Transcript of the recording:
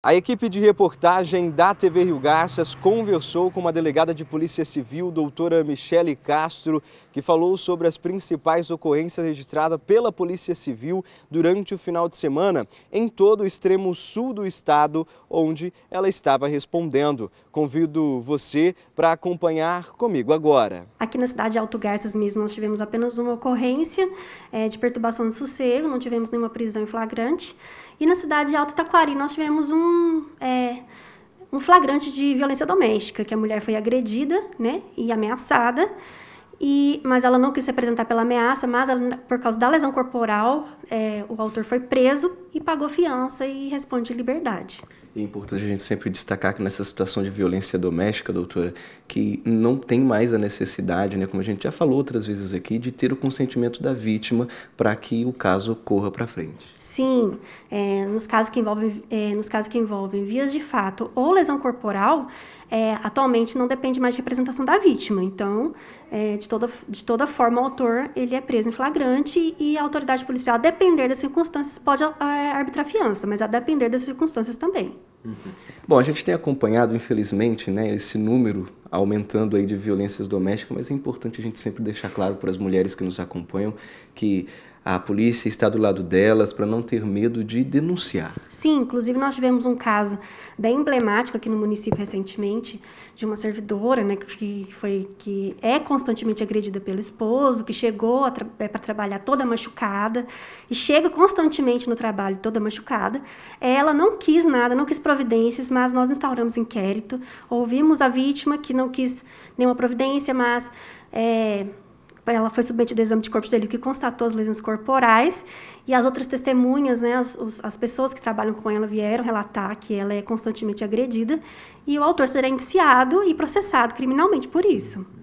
A equipe de reportagem da TV Rio Garças conversou com uma delegada de Polícia Civil, doutora Michele Castro, que falou sobre as principais ocorrências registradas pela Polícia Civil durante o final de semana em todo o extremo sul do estado, onde ela estava respondendo. Convido você para acompanhar comigo agora. Aqui na cidade de Alto Garças mesmo, nós tivemos apenas uma ocorrência é, de perturbação de sossego, não tivemos nenhuma prisão em flagrante. E na cidade de Alto Taquari, nós tivemos um um, é, um flagrante de violência doméstica, que a mulher foi agredida né, e ameaçada, e, mas ela não quis se apresentar pela ameaça, mas ela, por causa da lesão corporal, é, o autor foi preso e pagou fiança e responde liberdade. É importante a gente sempre destacar que nessa situação de violência doméstica, doutora, que não tem mais a necessidade, né, como a gente já falou outras vezes aqui, de ter o consentimento da vítima para que o caso corra para frente. Sim, é, nos, casos que envolvem, é, nos casos que envolvem vias de fato ou lesão corporal, é, atualmente não depende mais de representação da vítima. Então, é, de, toda, de toda forma, o autor ele é preso em flagrante e a autoridade policial, a depender das circunstâncias, pode é, arbitrar fiança, mas a depender das circunstâncias também. Uhum. Bom, a gente tem acompanhado, infelizmente, né, esse número aumentando aí de violências domésticas, mas é importante a gente sempre deixar claro para as mulheres que nos acompanham que a polícia está do lado delas para não ter medo de denunciar. Sim, inclusive nós tivemos um caso bem emblemático aqui no município recentemente de uma servidora, né, que foi que é constantemente agredida pelo esposo, que chegou tra é, para trabalhar toda machucada e chega constantemente no trabalho toda machucada. Ela não quis nada, não quis providências, mas nós instauramos inquérito, ouvimos a vítima que não quis nenhuma providência, mas é, ela foi submetida ao exame de corpos dele que constatou as lesões corporais e as outras testemunhas, né, as, as pessoas que trabalham com ela vieram relatar que ela é constantemente agredida e o autor será indiciado e processado criminalmente por isso.